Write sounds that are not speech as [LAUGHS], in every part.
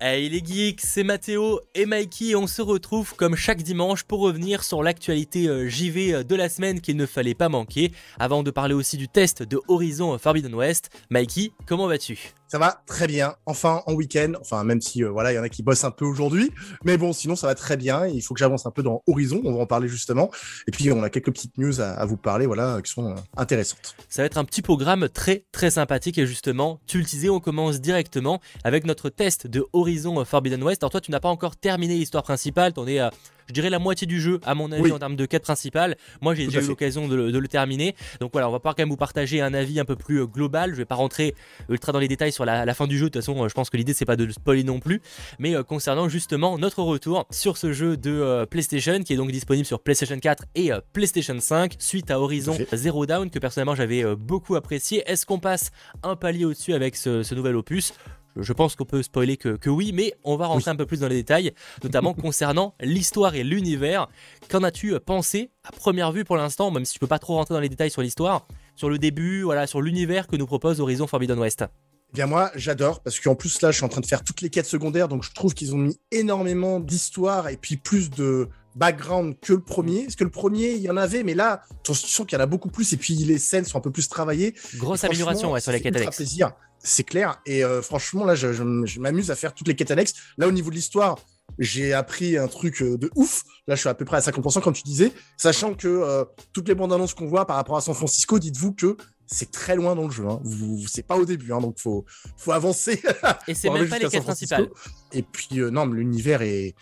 Hey les geeks, c'est Mathéo et Mikey on se retrouve comme chaque dimanche pour revenir sur l'actualité euh, JV euh, de la semaine qu'il ne fallait pas manquer, avant de parler aussi du test de Horizon Forbidden West. Mikey, comment vas-tu ça va très bien. Enfin, en week-end, enfin, même si euh, voilà, il y en a qui bossent un peu aujourd'hui, mais bon, sinon, ça va très bien. Il faut que j'avance un peu dans Horizon, on va en parler justement. Et puis, on a quelques petites news à, vous parler, voilà, qui sont euh, intéressantes. Ça va être un petit programme très, très sympathique. Et justement, tu le disais, on commence directement avec notre test de Horizon Forbidden West. Alors, toi, tu n'as pas encore terminé l'histoire principale, t'en es à je dirais la moitié du jeu, à mon avis, en termes de quête principale. Moi, j'ai déjà eu l'occasion de, le terminer. Donc voilà, on va pouvoir quand même vous partager un avis un peu plus euh, global. Je vais pas rentrer ultra dans les détails sur la, fin du jeu. De toute façon, euh, je pense que l'idée, c'est pas de le spoiler non plus. Mais euh, concernant justement notre retour sur ce jeu de PlayStation, qui est donc disponible sur PlayStation 4 et PlayStation 5, suite à Horizon Zero Down, que personnellement, j'avais beaucoup apprécié. Est-ce qu'on passe un palier au-dessus avec ce nouvel opus je pense qu'on peut spoiler que, oui, mais on va rentrer un peu plus dans les détails, notamment [LAUGHS] concernant l'histoire et l'univers. Qu'en as-tu pensé à première vue pour l'instant, même si tu peux pas trop rentrer dans les détails sur l'histoire, sur le début, voilà, sur l'univers que nous propose Horizon Forbidden West eh bien moi, j'adore parce qu'en plus là, je suis en train de faire toutes les quêtes secondaires, donc je trouve qu'ils ont mis énormément d'histoire et puis plus de background que le premier. Parce que le premier, il y en avait, mais là, tu sens qu'il y en a beaucoup plus et puis les scènes sont un peu plus travaillées. Grosse amélioration ouais, sur les quêtes annexes. plaisir, c'est clair. Et euh, franchement là, je, m'amuse à faire toutes les quêtes annexes. Là, au niveau de l'histoire, j'ai appris un truc euh, de ouf. Là, je suis à peu près à 50%, comme tu disais. Sachant que euh, toutes les bandes annonces qu'on voit par rapport à San Francisco, dites-vous que c'est très loin dans le jeu. Hein. Vous, c'est pas au début, hein, donc faut faut avancer. Et [LAUGHS] c'est même pas les quêtes principales. Et puis euh, non, mais l'univers est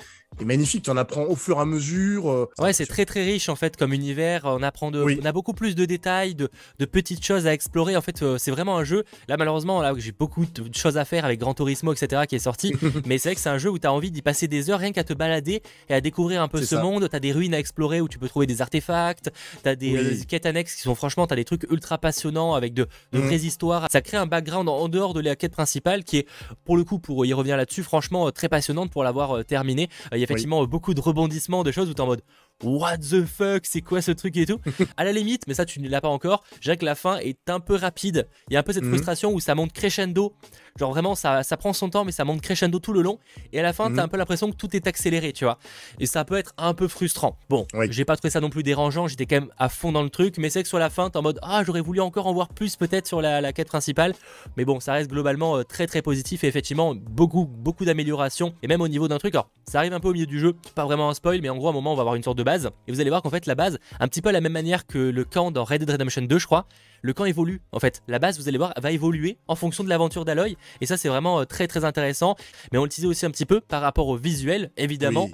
magnifique. Tu en apprends au fur et à mesure. Euh, ouais, c'est très très riche en fait comme univers. On apprend de, on a beaucoup plus de détails, de, petites choses à explorer. En fait, euh, c'est vraiment un jeu. Là, malheureusement, là j'ai beaucoup de choses à faire avec Gran Turismo, etc. qui est sorti. [LAUGHS] mais c'est vrai que c'est un jeu où tu as envie d'y passer des heures rien qu'à te balader et à découvrir un peu ce monde. Tu as des ruines à explorer où tu peux trouver des artefacts. Tu as des euh, quêtes annexes qui sont franchement, tu as des trucs ultra passionnants avec de, de mm. vraies histoires. Ça crée un background en, dehors de la quête principale qui est, pour le coup, pour y revenir là-dessus, franchement très passionnante pour l'avoir terminé. Il effectivement beaucoup de rebondissements, de choses où tu en mode What the fuck, c'est quoi ce truc et tout [LAUGHS] À la limite, mais ça tu ne l'as pas encore, je que la fin est un peu rapide. Il y a un peu cette mhm. frustration où ça monte crescendo. Genre vraiment, ça, ça prend son temps, mais ça monte crescendo tout le long. Et à la fin, tu t'as mhm. un peu l'impression que tout est accéléré, tu vois. Et ça peut être un peu frustrant. Bon, j'ai pas trouvé ça non plus dérangeant, j'étais quand même à fond dans le truc, mais c'est que sur la fin, t'es en mode Ah, j'aurais voulu encore en voir plus peut-être sur la, la, quête principale. Mais bon, ça reste globalement euh, très très positif et effectivement, beaucoup, beaucoup d'améliorations. Et même au niveau d'un truc, alors ça arrive un peu au milieu du jeu, pas vraiment un spoil, mais en gros, à un moment, on va avoir une sorte de et vous allez voir qu'en fait, la base, un petit peu à la même manière que le camp dans Red Dead Redemption 2, je crois, le camp évolue. En fait, la base, vous allez voir, va évoluer en fonction de l'aventure d'Aloy. Et ça, c'est vraiment euh, très très intéressant. Mais on le disait aussi un petit peu par rapport au visuel, évidemment.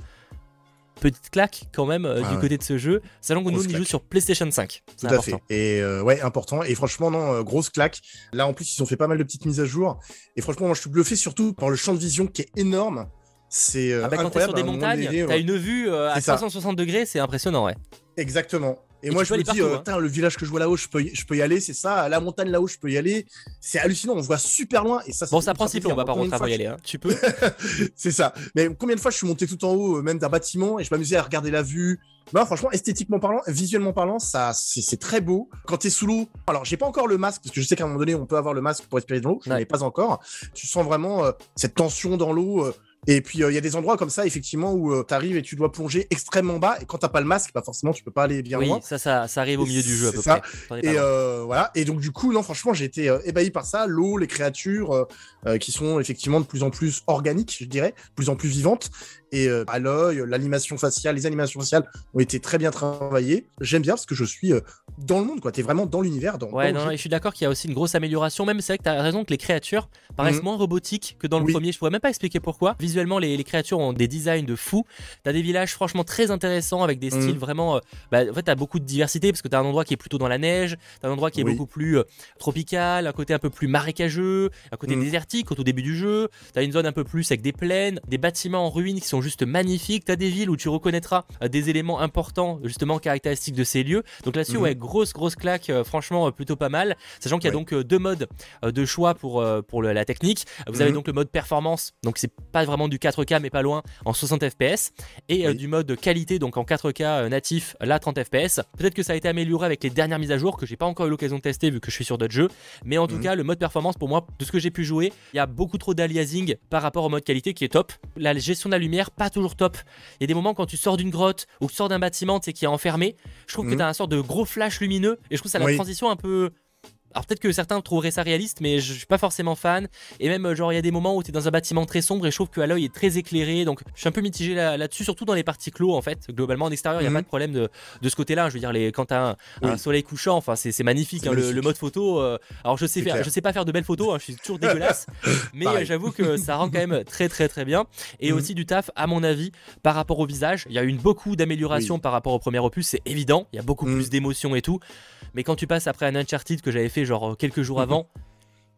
petite claque quand même euh, du côté de ce jeu. Sachant que nous, joue sur PlayStation 5. Tout à fait. Et euh, ouais, important. Et franchement, non, grosse claque. Là, en plus, ils ont fait pas mal de petites mises à jour. Et franchement, je suis bluffé surtout par le champ de vision qui est énorme. C'est euh, ah bah, quand t'es sur des montagnes, t'as une vue euh, à 360 degrés, c'est impressionnant, ouais. Exactement. Et, moi, je me dis, euh, hein. le village que je vois là-haut, je peux, y, je peux y aller, c'est ça. La montagne là-haut, je peux y aller. C'est hallucinant, on voit super loin. Et ça, bon, ça prend on va pas rentrer avant y aller. Hein. Tu peux. [LAUGHS] c'est ça. Mais combien de fois je suis monté tout en haut, même d'un bâtiment, et je m'amusais à regarder la vue. Bah franchement, esthétiquement parlant, visuellement parlant, ça, c'est très beau. Quand t'es sous l'eau, alors j'ai pas encore le masque, parce que je sais qu'à un moment donné, on peut avoir le masque pour respirer dans l'eau. Je n'ai pas encore. Tu sens vraiment cette tension dans l'eau. Et puis euh, il y a des endroits comme ça effectivement où euh, tu arrives et tu dois plonger extrêmement bas et quand t'as pas le masque, bah forcément tu peux pas aller bien oui, loin. ça, ça, ça arrive au milieu du jeu à peu près. Et euh, voilà. Et donc du coup non, franchement j'ai été ébahi par ça, l'eau, les créatures qui sont effectivement de plus en plus organiques, je dirais, de plus en plus vivantes et euh, à l'œil, l'animation faciale, les animations faciales ont été très bien travaillées. J'aime bien parce que je suis euh, dans le monde, quoi. T'es vraiment dans l'univers. ouais, non, et je suis d'accord qu'il y a aussi une grosse amélioration. Même c'est vrai que t'as raison que les créatures paraissent mhm. moins robotiques que dans le premier. Je pourrais même pas expliquer pourquoi. Visuellement, les, créatures ont des designs de fou. T'as des villages franchement très intéressants avec des styles mhm. vraiment. Euh, bah, en fait, t'as beaucoup de diversité parce que t'as un endroit qui est plutôt dans la neige, as un endroit qui est beaucoup plus tropical, un côté un peu plus marécageux, un côté mhm. désertique au tout début du jeu. T'as une zone un peu plus avec des plaines, des bâtiments en ruines qui sont juste magnifique T'as des villes où tu reconnaîtras euh, des éléments importants, justement caractéristiques de ces lieux. Donc là-dessus, mhm. ouais, grosse, grosse claque, euh, franchement, euh, plutôt pas mal. Sachant qu'il y a donc deux modes de choix pour, pour la technique. Vous avez mhm. donc le mode performance, donc c'est pas vraiment du 4K, mais pas loin, en 60 FPS, et du mode qualité, donc en 4K natif, La 30 FPS. Peut-être que ça a été amélioré avec les dernières mises à jour que j'ai pas encore eu l'occasion de tester vu que je suis sur d'autres jeux, mais en tout mhm. cas, le mode performance, pour moi, de ce que j'ai pu jouer, il y a beaucoup trop d'aliasing par rapport au mode qualité qui est top. La gestion de la lumière, pas toujours top. Il y a des moments quand tu sors d'une grotte ou que tu sors d'un bâtiment, qui est enfermé, je trouve que mhm. tu as un sort de gros flash lumineux et je trouve ça la transition un peu alors peut-être que certains trouveraient ça réaliste, mais je suis pas forcément fan. Et même, euh, genre, il y a des moments où tu es dans un bâtiment très sombre et je trouve que l'œil est très éclairé. Donc je suis un peu mitigé là-dessus, surtout dans les parties clos, en fait. Globalement, en extérieur, il y n'y a mhm. pas de problème de, ce côté-là. Je veux dire, les, quand tu un, soleil couchant, enfin, c'est hein, magnifique, Le, mode photo. Euh, alors je sais, faire, je sais pas faire de belles photos, hein, je suis toujours dégueulasse, [LAUGHS] mais j'avoue que ça rend quand même [LAUGHS] très, très, très bien. Et mhm. aussi du taf, à mon avis, par rapport au visage. Il y a eu beaucoup d'améliorations par rapport au premier opus, c'est évident. Il y a beaucoup mhm. plus d'émotions et tout. Mais quand tu passes après un Uncharted que j'avais fait genre euh, quelques jours mhm. avant,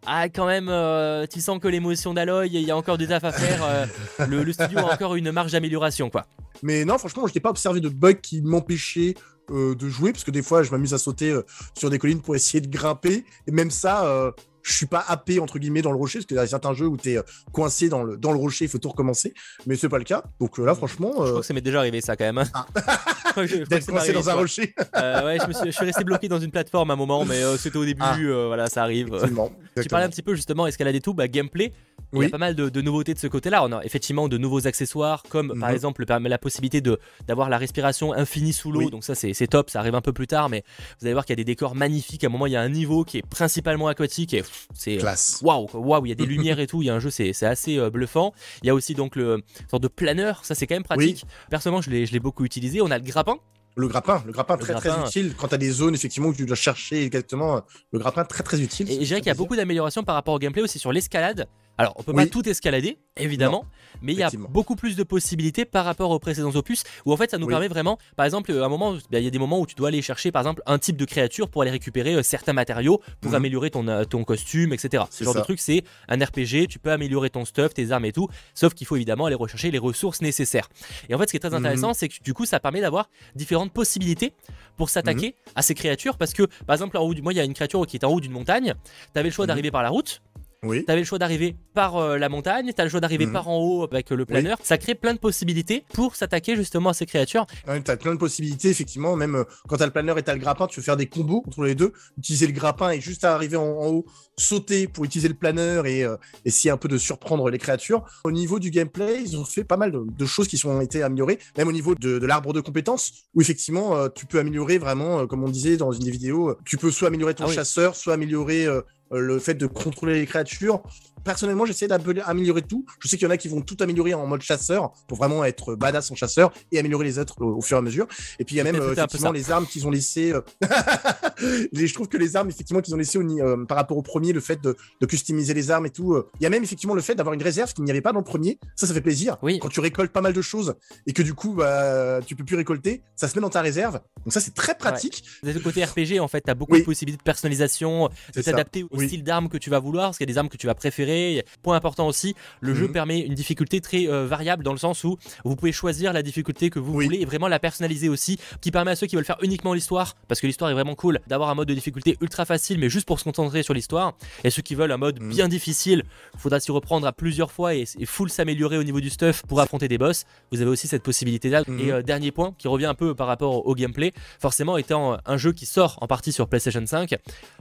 ah quand même, euh, tu sens que l'émotion d'Alloy, il y a encore des taf à faire. Euh, [LAUGHS] le, studio a encore une marge d'amélioration, quoi. Mais non, franchement, je n'ai pas observé de bug qui m'empêchait de jouer, parce que des fois, je m'amuse à sauter sur des collines pour essayer de grimper, et même ça je suis pas happé entre guillemets dans le rocher parce qu'il y a certains jeux où tu es coincé dans le, dans le rocher, il faut tout recommencer, mais c'est pas le cas. Donc là, mmh. franchement, je crois que ça m'est déjà arrivé ça quand même. Hein. Ah. [LAUGHS] D'être [LAUGHS] coincé dans un rocher. Euh, ouais, je, me suis, je, suis, resté bloqué dans une plateforme à un moment, mais euh, c'était au début, ah. euh, voilà, ça arrive. [LAUGHS] Tu parlais un petit peu justement escalade et tout, bah, gameplay. Il y a pas mal de, nouveautés de ce côté-là. On a effectivement de nouveaux accessoires, comme par mhm. exemple la possibilité d'avoir la respiration infinie sous l'eau. Donc ça, c'est top, ça arrive un peu plus tard, mais vous allez voir qu'il y a des décors magnifiques. À un moment, il y a un niveau qui est principalement aquatique et c'est waouh, waouh, il y a des [LAUGHS] lumières et tout. Il y a un jeu, c'est assez bluffant. Il y a aussi donc le sorte de planeur, ça c'est quand même pratique. Personnellement, je l'ai beaucoup utilisé. On a le le grappin, le grappin très très utile euh. quand tu des zones effectivement où tu dois chercher exactement euh, le grappin très très utile. Et je dirais qu'il y a beaucoup d'améliorations par rapport au gameplay aussi sur l'escalade. Alors, on peut pas tout escalader, évidemment, mais il y a beaucoup plus de possibilités par rapport aux précédents opus, où en fait ça nous permet vraiment, par exemple, euh, à un moment, eh il y a des moments où tu dois aller chercher, par exemple, un type de créature pour aller récupérer euh, certains matériaux pour mhm. améliorer ton, euh, costume, etc. Ce genre de truc, c'est un RPG, tu peux améliorer ton stuff, tes armes et tout, sauf qu'il faut évidemment aller rechercher les ressources nécessaires. Et en fait, ce qui est très intéressant, mhm. c'est que du coup, ça permet d'avoir différentes possibilités pour s'attaquer mhm. à ces créatures, parce que, par exemple, en haut, moi, il y a une créature qui est en haut d'une montagne, tu avais le choix d'arriver par la route, tu avais le choix d'arriver par euh, la montagne, t'as le choix d'arriver mhm. par en haut avec euh, le planeur. Ça crée plein de possibilités pour s'attaquer justement à ces créatures. tu t'as plein de possibilités, effectivement. Même quand euh, quand t'as le planeur et t'as le grappin, tu peux faire des combos entre les deux. Utiliser le grappin et juste arriver en, haut, sauter pour utiliser le planeur et essayer un peu de surprendre les créatures. Au niveau du gameplay, ils ont fait pas mal de, choses qui ont été améliorées, même au niveau de, l'arbre de compétences, où effectivement, tu peux améliorer vraiment, comme on disait dans une des vidéos, tu peux soit améliorer ton ah chasseur, soit améliorer le fait de contrôler les créatures. Personnellement, j'essaie d'améliorer tout. Je sais qu'il y en a qui vont tout améliorer en mode chasseur pour vraiment être badass en chasseur et améliorer les autres au, fur et à mesure. Et puis il y a même euh, effectivement les armes qu'ils ont laissées. Euh, [LAUGHS] je trouve que les armes effectivement qu'ils ont laissées euh, par rapport au premier, le fait de, customiser les armes et tout. Il y a même effectivement le fait d'avoir une réserve qu'il n'y avait pas dans le premier. Ça, ça fait plaisir. Quand tu récoltes pas mal de choses et que du coup, bah, tu peux plus récolter, ça se met dans ta réserve. Donc ça, c'est très pratique. Du Côté RPG, en fait, as beaucoup de possibilités de personnalisation, de t'adapter style d'armes que tu vas vouloir, parce qu'il y a des armes que tu vas préférer. Point important aussi, le jeu mhm. permet une difficulté très euh, variable dans le sens où vous pouvez choisir la difficulté que vous voulez et vraiment la personnaliser aussi, qui permet à ceux qui veulent faire uniquement l'histoire, parce que l'histoire est vraiment cool, d'avoir un mode de difficulté ultra facile, mais juste pour se concentrer sur l'histoire. Et ceux qui veulent un mode mhm. bien difficile, faudra s'y reprendre à plusieurs fois et, full s'améliorer au niveau du stuff pour affronter des boss. Vous avez aussi cette possibilité là. Mhm. Et euh, dernier point, qui revient un peu par rapport au gameplay, forcément étant un jeu qui sort en partie sur PlayStation 5,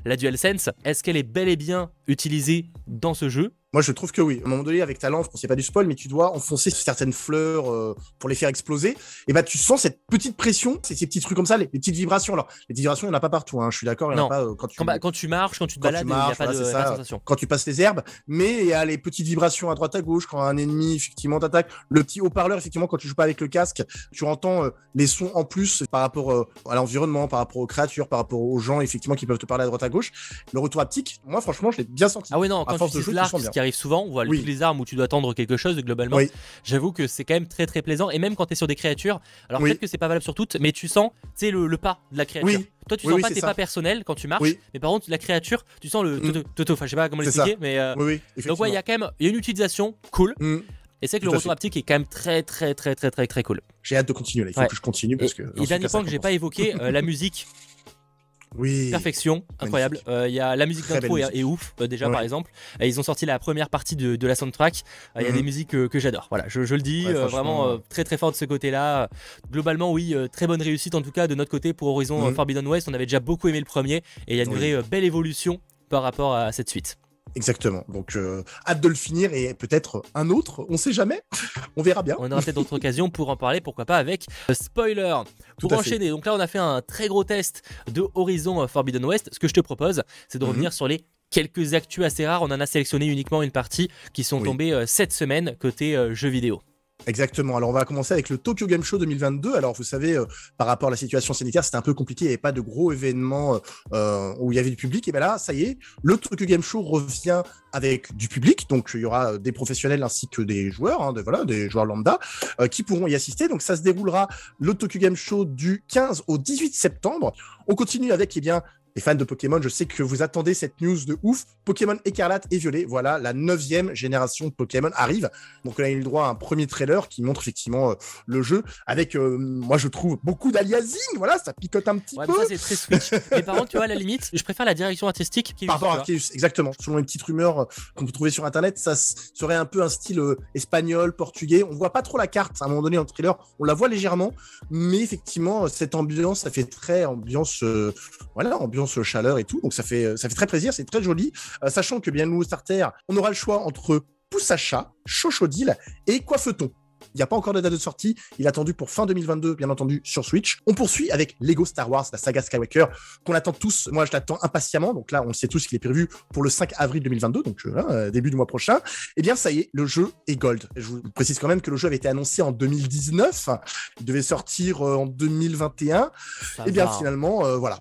la DualSense, est-ce qu'elle est bel et bien utilisé dans ce jeu moi, je trouve que oui. À un moment donné, avec ta lampe, c'est pas du spoil, mais tu dois enfoncer certaines fleurs euh, pour les faire exploser. Et bah, tu sens cette petite pression, ces, ces petits trucs comme ça, les, petites vibrations. Alors, les vibrations, il n'y en a pas partout. Hein, je suis d'accord. Quand, euh, quand, tu... Quand, bah, quand, tu marches, quand tu te balades, il a pas, de, sensation. Quand tu passes les herbes, mais il y a les petites vibrations à droite à gauche quand un ennemi effectivement t'attaque. Le petit haut-parleur, effectivement, quand tu joues pas avec le casque, tu entends euh, les sons en plus par rapport à l'environnement, par rapport aux créatures, par rapport aux gens effectivement qui peuvent te parler à droite à gauche. Le retour haptique, moi, franchement, je l'ai bien senti. Ah oui, non, quand force de jouer, souvent, on voit toutes les armes où tu dois attendre quelque chose, globalement, j'avoue que c'est quand même très très plaisant. Et même quand tu es sur des créatures, alors peut-être que c'est pas valable sur toutes, mais tu sens tu le, le pas de la créature. Toi, tu sens pas tes pas personnel quand tu marches, mais par contre, la créature, tu sens le mm. toto. Enfin, je sais pas comment l'expliquer, mais. Euh, donc, il y a quand même une utilisation cool. Mm. Et c'est que le retour haptique est quand même très très très très très très cool. J'ai hâte de continuer là, il faut que je continue parce que. y et point que j'ai pas évoqué, euh, la [LAUGHS] musique. Oui. Perfection, incroyable. Euh, il y a la musique d'intro est, ouf euh, déjà par exemple. ils ont sorti la première partie de, la soundtrack. Euh, il y a mhm. des musiques que j'adore. Voilà, je, le dis vraiment très très fort de ce côté-là. Globalement, oui, très bonne réussite en tout cas de notre côté pour Horizon mhm. Forbidden West. On avait déjà beaucoup aimé le premier et il y a une vraie belle évolution par rapport à cette suite. Exactement. Donc, euh, hâte de le finir et peut-être un autre. On sait jamais. On verra bien. On aura peut-être d'autres occasions pour en parler, pourquoi pas avec euh, spoiler. pour enchaîner, donc là, on a fait un très gros test de Horizon euh, Forbidden West. Ce que je te propose, c'est de mhm. revenir sur les quelques actus assez rares. On en a sélectionné uniquement une partie qui sont tombées cette semaine côté jeux vidéo. Exactement. Alors, on va commencer avec le Tokyo Game Show 2022. Alors, vous savez, euh, par rapport à la situation sanitaire, c'était un peu compliqué. Il n'y avait pas de gros événements euh, euh, où il y avait du public. Et bien là, ça y est, le Tokyo Game Show revient avec du public. Donc, il y aura des professionnels ainsi que des joueurs, hein, de, voilà, des joueurs lambda, qui pourront y assister. Donc, ça se déroulera le Tokyo Game Show du 15 au 18 septembre. On continue avec eh bien, les fans de Pokémon, je sais que vous attendez cette news de ouf. Pokémon écarlate et violet, voilà, la neuvième génération de Pokémon arrive. Donc là, il a eu le droit à un premier trailer qui montre effectivement euh, le jeu avec, euh, moi je trouve, beaucoup d'aliasing, voilà, ça picote un petit peu. c'est très Switch. [LAUGHS] mais par contre, tu vois, à la limite, je préfère la direction artistique. par exactement. Selon une petite rumeur euh, qu'on peut trouver sur Internet, ça serait un peu un style espagnol, portugais. On voit pas trop la carte à un moment donné dans le trailer, on la voit légèrement, mais effectivement, cette ambiance, ça fait très ambiance, voilà, ambiance chaleur et tout. Donc ça fait, euh, ça fait très plaisir, c'est très joli. Euh, sachant que bien nous, au starter, on aura le choix entre Poussacha, Chochodile et Coiffeton. Il n'y a pas encore de date de sortie. Il est attendu pour fin 2022, bien entendu, sur Switch. On poursuit avec Lego Star Wars, la saga Skywalker, qu'on attend tous. Moi, je l'attends impatiemment. Donc là, on le sait tous qu'il est prévu pour le 5 avril 2022, donc euh, hein, euh, début du mois prochain. Eh bien, ça y est, le jeu est gold. Je vous précise quand même que le jeu avait été annoncé en 2019. Il devait sortir euh, en 2021. Eh et bien, finalement, voilà.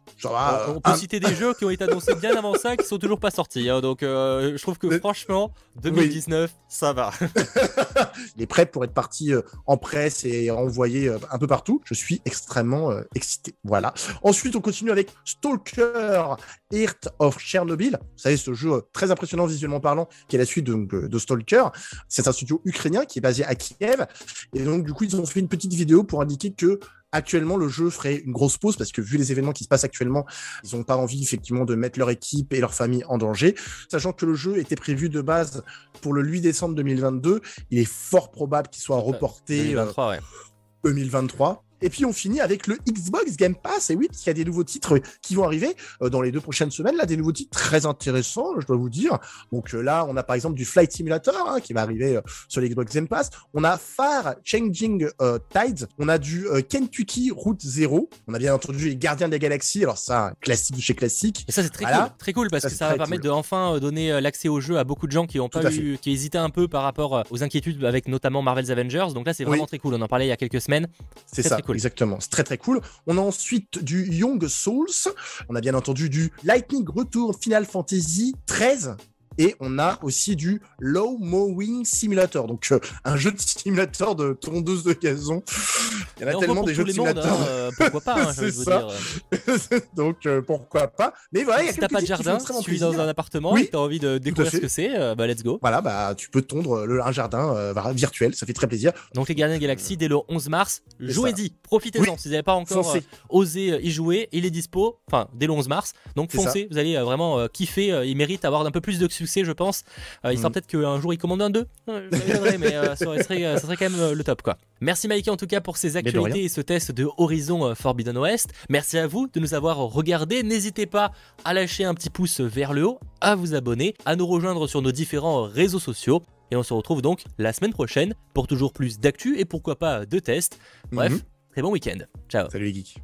on peut citer des jeux qui ont été annoncés bien avant ça, qui sont toujours pas sortis. Hein. donc, je trouve que franchement, 2019, ça va. [LAUGHS] Il est prêt pour être parti euh, en presse et envoyé euh, un peu partout. Je suis extrêmement euh, excité. Voilà. Ensuite, on continue avec Stalker, Heart of Chernobyl. Vous savez, ce jeu très impressionnant visuellement parlant, qui est la suite de Stalker. C'est un studio ukrainien qui est basé à Kiev. Et donc, du coup, ils ont fait une petite vidéo pour indiquer que actuellement, le jeu ferait une grosse pause parce que vu les événements qui se passent actuellement, ils n'ont pas envie effectivement de mettre leur équipe et leur famille en danger. Sachant que le jeu était prévu de base pour le 8 décembre 2022, il est fort probable qu'il soit euh, reporté 2023, euh, 2023. Et puis on finit avec le Xbox Game Pass. Et oui, parce qu'il y a des nouveaux titres qui vont arriver euh, dans les deux prochaines semaines. Là, des nouveaux titres très intéressants, je dois vous dire. Donc euh, là, on a par exemple du Flight Simulator hein, qui va arriver euh, sur l'Xbox Xbox Game Pass. On a Far Changing Tides. On a du Kentucky Route Zero. On a bien entendu les Gardiens des Galaxies. Alors ça, classique chez classique. Et ça, c'est très cool, très cool parce que ça va permettre de enfin donner l'accès au jeu à beaucoup de gens qui ont eu, qui hésitaient un peu par rapport aux inquiétudes avec notamment Marvel's Avengers. Donc là, c'est vraiment très cool. On en parlait il y a quelques semaines. C'est ça. Très cool. Exactement, c'est très très cool. On a ensuite du Young Souls, on a bien entendu du Lightning Return Final Fantasy 13 et on a aussi du Low Mowing Simulator, donc euh, un jeu de simulateur de tondeuse de gazon. Il y en a tellement des jeux de simulateur. Hein, euh, pourquoi pas hein, [LAUGHS] C'est ça. [LAUGHS] donc euh, pourquoi pas Mais voilà, si t'as pas de jardin, si tu vis dans un appartement oui, et t'as envie de découvrir ce que c'est, bah let's go. Voilà, bah tu peux tondre le, un jardin virtuel, ça fait très plaisir. Donc les Gardiens de Galaxy dès le 11 mars, jouez-y, profitez-en. si vous n'avez pas encore osé y jouer, il est dispo, enfin dès le 11 mars. Donc foncez, vous allez vraiment kiffer. il mérite d'avoir un peu plus de succès, je pense. Euh, il sent mm. peut-être qu'un jour il commande un deux. mais euh, euh, ça serait, quand même le top, quoi. Merci Mikey en tout cas pour ces actualités et ce test de Horizon Forbidden West. Merci à vous de nous avoir regardés. N'hésitez pas à lâcher un petit pouce vers le haut, à vous abonner, à nous rejoindre sur nos différents réseaux sociaux. Et on se retrouve donc la semaine prochaine pour toujours plus d'actu et pourquoi pas de tests. Bref, mm-hmm. très bon week-end. Ciao. Salut les geeks.